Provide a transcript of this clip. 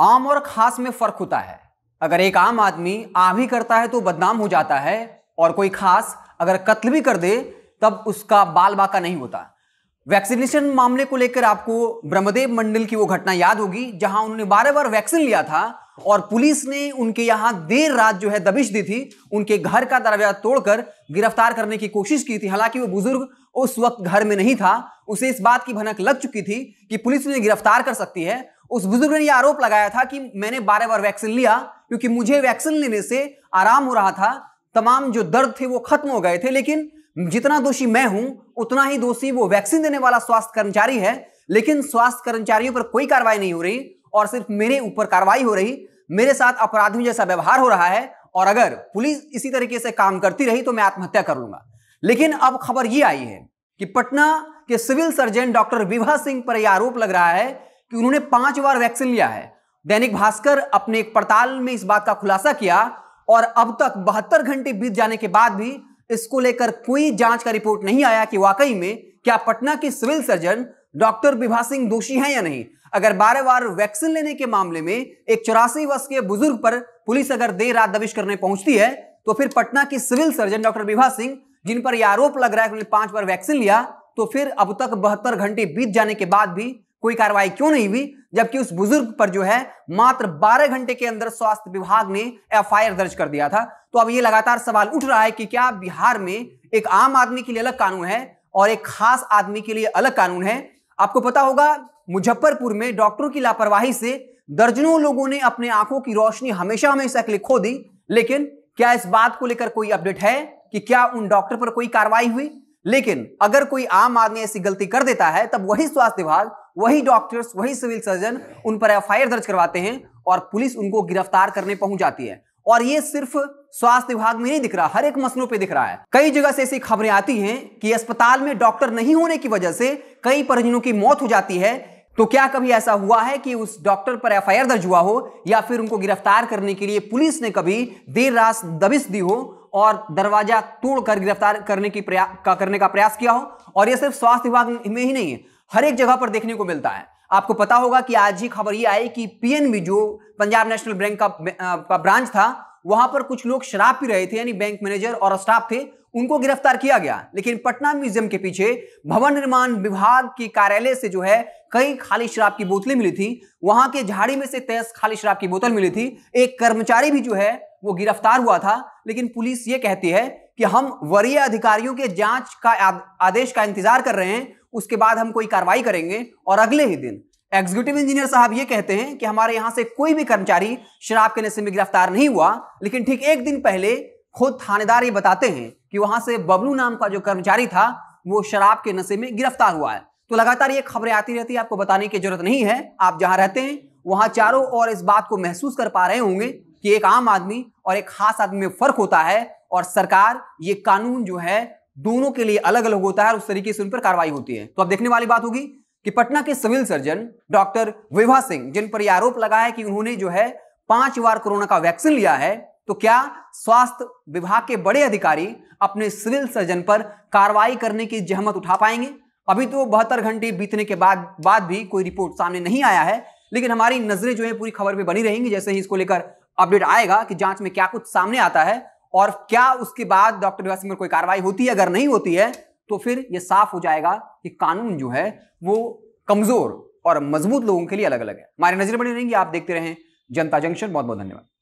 आम और खास में फर्क होता है अगर एक आम आदमी आम ही करता है तो बदनाम हो जाता है और कोई खास अगर कत्ल भी कर दे तब उसका बाल बाका नहीं होता वैक्सीनेशन मामले को लेकर आपको ब्रह्मदेव मंडल की वो घटना याद होगी जहां उन्होंने बारह बार वैक्सीन लिया था और पुलिस ने उनके यहां देर रात जो है दबिश दी थी उनके घर का दरवाजा तोड़कर गिरफ्तार करने की कोशिश की थी हालांकि वो बुजुर्ग उस वक्त घर में नहीं था उसे इस बात की भनक लग चुकी थी कि पुलिस उन्हें गिरफ्तार कर सकती है उस बुजुर्ग ने यह आरोप लगाया था कि मैंने बारह बार वैक्सीन लिया क्योंकि मुझे वैक्सीन लेने से आराम हो रहा था तमाम जो दर्द थे वो खत्म हो गए थे लेकिन जितना दोषी मैं हूं उतना ही दोषी वो वैक्सीन देने वाला स्वास्थ्य कर्मचारी है लेकिन स्वास्थ्य कर्मचारियों पर कोई कार्रवाई नहीं हो रही और सिर्फ मेरे ऊपर कार्रवाई हो रही मेरे साथ अपराधियों जैसा व्यवहार हो रहा है और अगर पुलिस इसी तरीके से काम करती रही तो मैं आत्महत्या कर लूंगा लेकिन अब खबर ये आई है कि पटना के civil surgeon doctor Vibha Singh पर यह आरोप लग रहा है कि उन्होंने पांच बार वैक्सीन लिया है दैनिक भास्कर अपने एक पड़ताल में इस बात का खुलासा किया और अब तक बहत्तर घंटे बीत जाने के बाद भी इसको लेकर कोई जांच का रिपोर्ट नहीं आया कि वाकई में क्या पटना के civil surgeon doctor Vibha Singh दोषी हैं या नहीं अगर बारह बार वैक्सीन लेने के मामले में एक चौरासी वर्ष के बुजुर्ग पर पुलिस अगर देर रात दबिश करने पहुंचती है तो फिर पटना की civil surgeon doctor Vibha Singh जिन पर यह आरोप लग रहा है कि उन्होंने पांच बार वैक्सीन लिया तो फिर अब तक बहत्तर घंटे बीत जाने के बाद भी कोई कार्रवाई क्यों नहीं हुई जबकि उस बुजुर्ग पर जो है मात्र 12 घंटे के अंदर स्वास्थ्य विभाग ने एफ दर्ज कर दिया था तो अब ये लगातार सवाल उठ रहा है कि क्या बिहार में एक आम आदमी के लिए अलग कानून है और एक खास आदमी के लिए अलग कानून है आपको पता होगा मुजफ्फरपुर में डॉक्टरों की लापरवाही से दर्जनों लोगों ने अपने आंखों की रोशनी हमेशा हमेशा के लिए खो दी लेकिन क्या इस बात को लेकर कोई अपडेट है कि क्या उन डॉक्टर पर कोई कार्रवाई हुई लेकिन अगर कोई आम आदमी ऐसी गलती कर देता है तब वही स्वास्थ्य विभाग वही डॉक्टर्स वही सिविल सर्जन उन पर एफ दर्ज करवाते हैं और पुलिस उनको गिरफ्तार करने पहुंच जाती है और ये सिर्फ स्वास्थ्य विभाग में नहीं दिख रहा हर एक मसलों पे दिख रहा है कई जगह से ऐसी खबरें आती हैं कि अस्पताल में डॉक्टर नहीं होने की वजह से कई परिजनों की मौत हो जाती है तो क्या कभी ऐसा हुआ है कि उस डॉक्टर पर एफआईआर दर्ज हुआ हो या फिर उनको गिरफ्तार करने के लिए पुलिस ने कभी देर रात दबिश दी हो और दरवाजा तोड़कर गिरफ्तार करने की प्रया करने का प्रयास किया हो और यह सिर्फ स्वास्थ्य विभाग में ही नहीं है हर एक जगह पर देखने को मिलता है आपको पता होगा कि आज ही खबर यह आई कि पीएनबी जो पंजाब नेशनल बैंक का, का ब्रांच था वहां पर कुछ लोग शराब पी रहे थे यानी बैंक मैनेजर और स्टाफ थे उनको गिरफ्तार किया गया लेकिन पटना म्यूजियम के पीछे भवन निर्माण विभाग के कार्यालय से जो है कई खाली शराब की बोतलें मिली थी वहां के झाड़ी में से तेज खाली शराब की बोतल मिली थी एक कर्मचारी भी जो है वो गिरफ्तार हुआ था लेकिन पुलिस ये कहती है कि हम वरीय अधिकारियों के जांच का आदेश का इंतजार कर रहे हैं उसके बाद हम कोई कार्रवाई करेंगे और अगले ही दिन एग्जीक्यूटिव इंजीनियर साहब ये कहते हैं कि हमारे यहाँ से कोई भी कर्मचारी शराब के नशे में गिरफ्तार नहीं हुआ लेकिन ठीक एक दिन पहले खुद थानेदार ये बताते हैं कि वहां से बबलू नाम का जो कर्मचारी था वो शराब के नशे में गिरफ्तार हुआ है तो लगातार ये खबरें आती रहती है आपको बताने की जरूरत नहीं है आप जहां रहते हैं वहां चारों ओर इस बात को महसूस कर पा रहे होंगे कि एक आम आदमी और एक खास आदमी में फर्क होता है और सरकार ये कानून जो है दोनों के लिए अलग अलग होता है और उस तरीके से उन पर कार्रवाई होती है तो अब देखने वाली बात होगी कि पटना के civil surgeon doctor Vibha Singh जिन पर यह आरोप लगा है कि उन्होंने जो है पांच बार कोरोना का वैक्सीन लिया है तो क्या स्वास्थ्य विभाग के बड़े अधिकारी अपने सिविल सर्जन पर कार्रवाई करने की जहमत उठा पाएंगे अभी तो बहत्तर घंटे बीतने के बाद बाद भी कोई रिपोर्ट सामने नहीं आया है लेकिन हमारी नजरें जो है पूरी खबर पर बनी रहेंगी जैसे ही इसको लेकर अपडेट आएगा कि जांच में क्या कुछ सामने आता है और क्या उसके बाद डॉक्टर सिंह पर कोई कार्रवाई होती है अगर नहीं होती है तो फिर यह साफ हो जाएगा कि कानून जो है वो कमजोर और मजबूत लोगों के लिए अलग अलग है हमारी नजर बनी रहेंगी आप देखते रहें जनता जंक्शन बहुत बहुत धन्यवाद